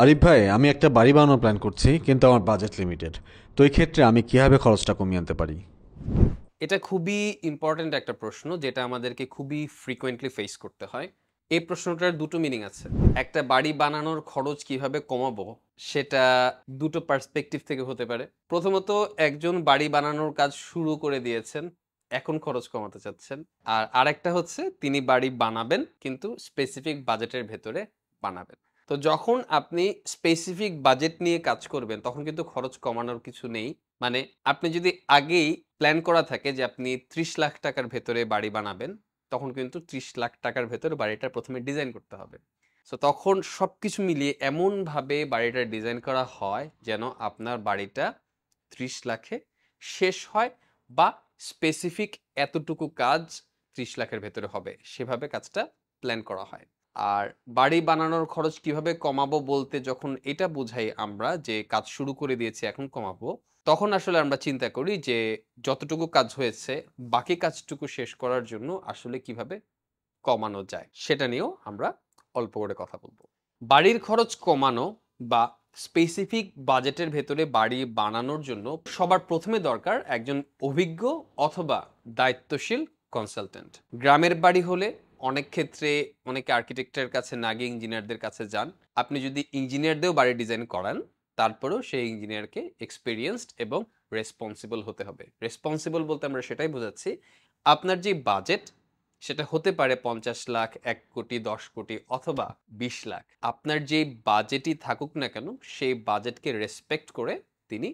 আরিফ ভাই আমি একটা বাড়ি বানানোর প্ল্যান করছি কিন্তু আমার বাজেট লিমিটেড তো এই ক্ষেত্রে আমি কীভাবে খরচটা কমিয়ে আনতে পারি এটা খুবই ইম্পর্ট্যান্ট একটা প্রশ্ন যেটা আমাদেরকে খুবই ফ্রিকোয়েন্টলি ফেস করতে হয় এই প্রশ্নটার দুটো মিনিং আছে একটা বাড়ি বানানোর খরচ কিভাবে কমাবো সেটা দুটো পার্সপেক্টিভ থেকে হতে পারে প্রথমত একজন বাড়ি বানানোর কাজ শুরু করে দিয়েছেন এখন খরচ কমাতে চাচ্ছেন আর আরেকটা হচ্ছে তিনি বাড়ি বানাবেন কিন্তু স্পেসিফিক বাজেটের ভেতরে বানাবেন তো যখন আপনি স্পেসিফিক বাজেট নিয়ে কাজ করবেন তখন কিন্তু খরচ কমানোর কিছু নেই মানে আপনি যদি আগেই প্ল্যান করা থাকে যে আপনি ত্রিশ লাখ টাকার ভেতরে বাড়ি বানাবেন তখন কিন্তু ত্রিশ লাখ টাকার ভেতরে বাড়িটা প্রথমে ডিজাইন করতে হবে সো তখন সব কিছু মিলিয়ে এমনভাবে বাড়িটা ডিজাইন করা হয় যেন আপনার বাড়িটা ত্রিশ লাখে শেষ হয় বা স্পেসিফিক এতটুকু কাজ ত্রিশ লাখের ভেতরে হবে সেভাবে কাজটা প্ল্যান করা হয় আর বাড়ি বানানোর খরচ কিভাবে কমাবো বলতে যখন এটা বোঝাই আমরা যে কাজ শুরু করে দিয়েছি এখন কমাবো তখন আসলে আমরা চিন্তা করি যে যতটুকু কাজ হয়েছে বাকি কাজটুকু শেষ করার জন্য আসলে কিভাবে কমানো যায় সেটা নিয়েও আমরা অল্প করে কথা বলবো বাড়ির খরচ কমানো বা স্পেসিফিক বাজেটের ভেতরে বাড়ি বানানোর জন্য সবার প্রথমে দরকার একজন অভিজ্ঞ অথবা দায়িত্বশীল কনসালটেন্ট গ্রামের বাড়ি হলে অনেক ক্ষেত্রে অনেকে আর্কিটেক্টের কাছে না গিয়ে ইঞ্জিনিয়ারদের কাছে যান আপনি যদি ইঞ্জিনিয়ারদেরও বাড়ি ডিজাইন করান তারপরেও সেই ইঞ্জিনিয়ারকে এক্সপিরিয়েন্সড এবং রেসপন্সিবল হতে হবে রেসপন্সিবল বলতে আমরা সেটাই বোঝাচ্ছি আপনার যে বাজেট সেটা হতে পারে পঞ্চাশ লাখ এক কোটি দশ কোটি অথবা বিশ লাখ আপনার যে বাজেটই থাকুক না কেন সেই বাজেটকে রেসপেক্ট করে তিনি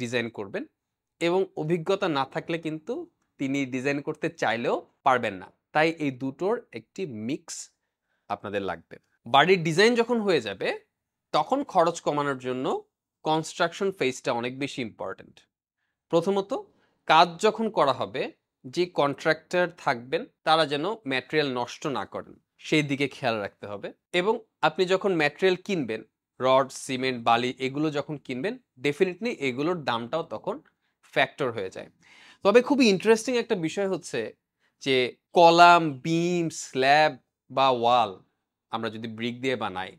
ডিজাইন করবেন এবং অভিজ্ঞতা না থাকলে কিন্তু তিনি ডিজাইন করতে চাইলেও পারবেন না তাই এই দুটোর একটি মিক্স আপনাদের লাগবে বাড়ির ডিজাইন যখন হয়ে যাবে তখন খরচ কমানোর জন্য কনস্ট্রাকশন ফেজটা অনেক বেশি ইম্পর্ট্যান্ট প্রথমত কাজ যখন করা হবে যে কন্ট্রাক্টর থাকবেন তারা যেন ম্যাটেরিয়াল নষ্ট না করেন সেই দিকে খেয়াল রাখতে হবে এবং আপনি যখন ম্যাটেরিয়াল কিনবেন রড সিমেন্ট বালি এগুলো যখন কিনবেন ডেফিনেটলি এগুলোর দামটাও তখন ফ্যাক্টর হয়ে যায় তবে খুবই ইন্টারেস্টিং একটা বিষয় হচ্ছে যে কলাম বিম স্ল্যাব বা ওয়াল আমরা যদি ব্রিক দিয়ে বানাই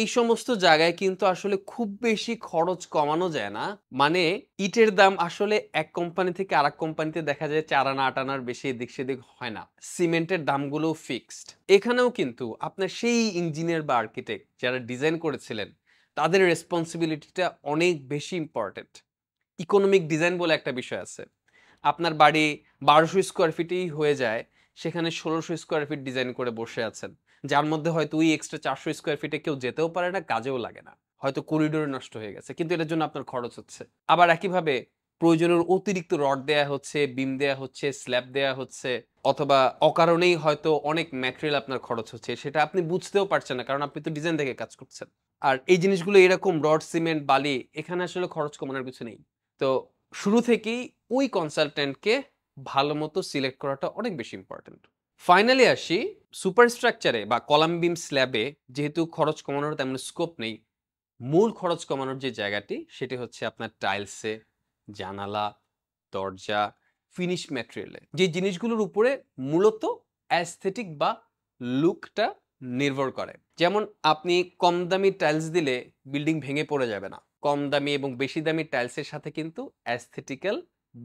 এই সমস্ত জায়গায় কিন্তু আসলে খুব বেশি খরচ কমানো যায় না মানে ইটের দাম আসলে এক কোম্পানি থেকে আর কোম্পানিতে দেখা যায় চার আনা আট আনার বেশি এদিক সেদিক হয় না সিমেন্টের দামগুলো ফিক্সড এখানেও কিন্তু আপনার সেই ইঞ্জিনিয়ার বা আর্কিটেক্ট যারা ডিজাইন করেছিলেন তাদের রেসপন্সিবিলিটিটা অনেক বেশি ইম্পর্টেন্ট ইকোনমিক ডিজাইন বলে একটা বিষয় আছে আপনার বাড়ি বারোশো স্কোয়ার ফিটেই হয়ে যায় সেখানে ষোলোশো স্কোয়ার ফিট ডিজাইন করে বসে আছেন যার মধ্যে হয়তো ওই এক্সট্রা চারশো স্কোয়ার ফিটে কেউ যেতেও পারে না কাজেও লাগে না হয়তো করিডোরে নষ্ট হয়ে গেছে কিন্তু এটার জন্য আপনার খরচ হচ্ছে আবার একইভাবে প্রয়োজনের অতিরিক্ত রড দেয়া হচ্ছে বিম দেয়া হচ্ছে স্ল্যাব দেয়া হচ্ছে অথবা অকারণেই হয়তো অনেক ম্যাটেরিয়াল আপনার খরচ হচ্ছে সেটা আপনি বুঝতেও পারছেন না কারণ আপনি তো ডিজাইন দেখে কাজ করছেন আর এই জিনিসগুলো এরকম রড সিমেন্ট বালি এখানে আসলে খরচ কমানোর কিছু নেই তো শুরু থেকেই ওই কনসালটেন্টকে ভালো মতো সিলেক্ট করাটা অনেক বেশি ইম্পর্টেন্ট ফাইনালি আসি সুপার স্ট্রাকচারে বা কলাম স্ল্যাবে যেহেতু খরচ কমানোর তেমন স্কোপ নেই মূল খরচ কমানোর যে জায়গাটি সেটি হচ্ছে আপনার টাইলসে জানালা দরজা ফিনিশ ম্যাটেরিয়ালে যে জিনিসগুলোর উপরে মূলত অ্যাস্থেটিক বা লুকটা নির্ভর করে যেমন আপনি কম দামি টাইলস দিলে বিল্ডিং ভেঙে পড়ে যাবে না কম দামি এবং বেশি দামি টাইলসের সাথে কিন্তু অ্যাস্থেটিক্যাল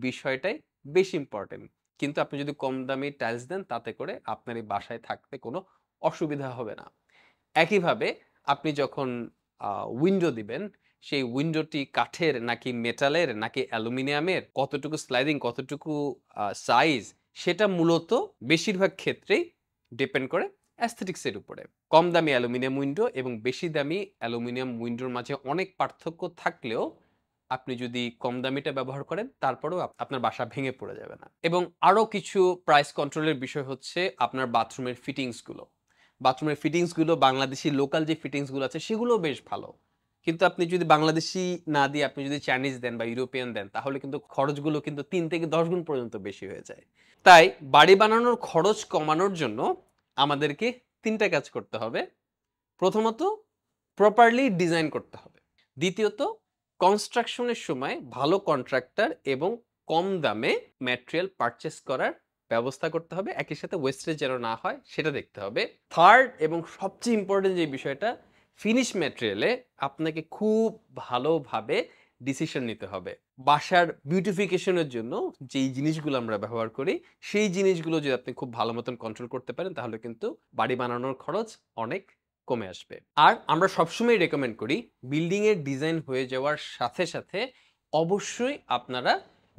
বিষয়টাই বেশি ইম্পর্টেন্ট কিন্তু আপনি যদি কম দামি টাইলস দেন তাতে করে আপনার এই বাসায় থাকতে কোনো অসুবিধা হবে না একইভাবে আপনি যখন উইন্ডো দিবেন সেই উইন্ডোটি কাঠের নাকি মেটালের নাকি অ্যালুমিনিয়ামের কতটুকু স্লাইডিং কতটুকু সাইজ সেটা মূলত বেশিরভাগ ক্ষেত্রেই ডিপেন্ড করে অ্যাস্থেটিক্সের উপরে কম দামি অ্যালুমিনিয়াম উইন্ডো এবং বেশি দামি অ্যালুমিনিয়াম উইন্ডোর মাঝে অনেক পার্থক্য থাকলেও আপনি যদি কম দামিটা ব্যবহার করেন তারপরেও আপনার বাসা ভেঙে পড়ে যাবে না এবং আরও কিছু প্রাইস কন্ট্রোলের বিষয় হচ্ছে আপনার বাথরুমের ফিটিংসগুলো বাথরুমের ফিটিংসগুলো বাংলাদেশি লোকাল যে ফিটিংসগুলো আছে সেগুলো বেশ ভালো কিন্তু আপনি যদি বাংলাদেশি না দিয়ে আপনি যদি চাইনিজ দেন বা ইউরোপিয়ান দেন তাহলে কিন্তু খরচগুলো কিন্তু তিন থেকে দশ গুণ পর্যন্ত বেশি হয়ে যায় তাই বাড়ি বানানোর খরচ কমানোর জন্য আমাদেরকে তিনটা কাজ করতে হবে প্রথমত প্রপারলি ডিজাইন করতে হবে দ্বিতীয়ত কনস্ট্রাকশনের সময় ভালো কন্ট্রাক্টর এবং কম দামে ম্যাটেরিয়াল পারচেস করার ব্যবস্থা করতে হবে একই সাথে ওয়েস্টেজ যেন না হয় সেটা দেখতে হবে থার্ড এবং সবচেয়ে ইম্পর্টেন্ট যে বিষয়টা ফিনিশ ম্যাটেরিয়ালে আপনাকে খুব ভালোভাবে ডিসিশন নিতে হবে বাসার বিউটিফিকেশনের জন্য যেই জিনিসগুলো আমরা ব্যবহার করি সেই জিনিসগুলো যদি আপনি খুব ভালো মতন কন্ট্রোল করতে পারেন তাহলে কিন্তু বাড়ি বানানোর খরচ অনেক কমে আসবে আর আমরা সবসময় রেকমেন্ড করি বিল্ডিংয়ের ডিজাইন হয়ে যাওয়ার সাথে সাথে অবশ্যই আপনারা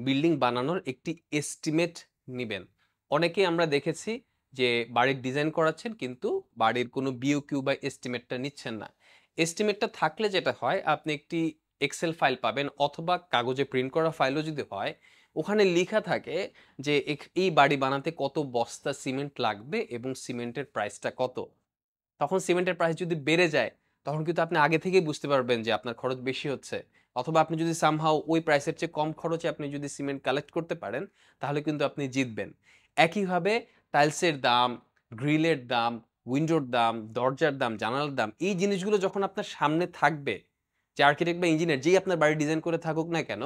বিল্ডিং বানানোর একটি এস্টিমেট নেবেন অনেকে আমরা দেখেছি যে বাড়ির ডিজাইন করাচ্ছেন কিন্তু বাড়ির কোনো বিও কিউ বা এস্টিমেটটা নিচ্ছেন না এস্টিমেটটা থাকলে যেটা হয় আপনি একটি এক্সেল ফাইল পাবেন অথবা কাগজে প্রিন্ট করা ফাইলও যদি হয় ওখানে লেখা থাকে যে এই বাড়ি বানাতে কত বস্তা সিমেন্ট লাগবে এবং সিমেন্টের প্রাইসটা কত তখন সিমেন্টের প্রাইস যদি বেড়ে যায় তখন কিন্তু আপনি আগে থেকেই বুঝতে পারবেন যে আপনার খরচ বেশি হচ্ছে অথবা আপনি যদি সামহাও ওই প্রাইসের চেয়ে কম খরচে আপনি যদি সিমেন্ট কালেক্ট করতে পারেন তাহলে কিন্তু আপনি জিতবেন একইভাবে টাইলসের দাম গ্রিলের দাম উইন্ডোর দাম দরজার দাম জানালার দাম এই জিনিসগুলো যখন আপনার সামনে থাকবে যে আর্কিটেক্ট বা ইঞ্জিনিয়ার যেই আপনার বাড়ি ডিজাইন করে থাকুক না কেন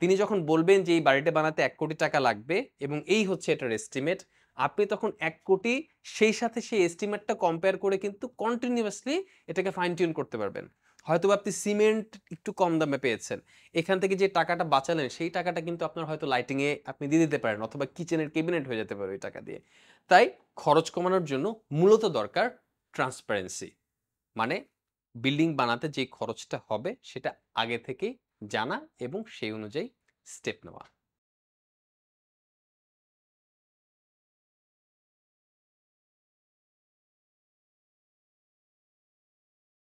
তিনি যখন বলবেন যে এই বাড়িটা বানাতে এক কোটি টাকা লাগবে এবং এই হচ্ছে এটার এস্টিমেট আপনি তখন এক কোটি সেই সাথে সেই এস্টিমেটটা কম্পেয়ার করে কিন্তু কন্টিনিউয়াসলি এটাকে ফাইন টিউন করতে পারবেন হয়তো আপনি সিমেন্ট একটু কম দামে পেয়েছেন এখান থেকে যে টাকাটা বাঁচালেন সেই টাকাটা কিন্তু আপনার হয়তো লাইটিংয়ে আপনি দিয়ে দিতে পারেন অথবা কিচেনের ক্যাবিনেট হয়ে যেতে পারে ওই টাকা দিয়ে তাই খরচ কমানোর জন্য মূলত দরকার ট্রান্সপারেন্সি মানে বিল্ডিং বানাতে যে খরচটা হবে সেটা আগে থেকেই জানা এবং সেই অনুযায়ী স্টেপ নেওয়া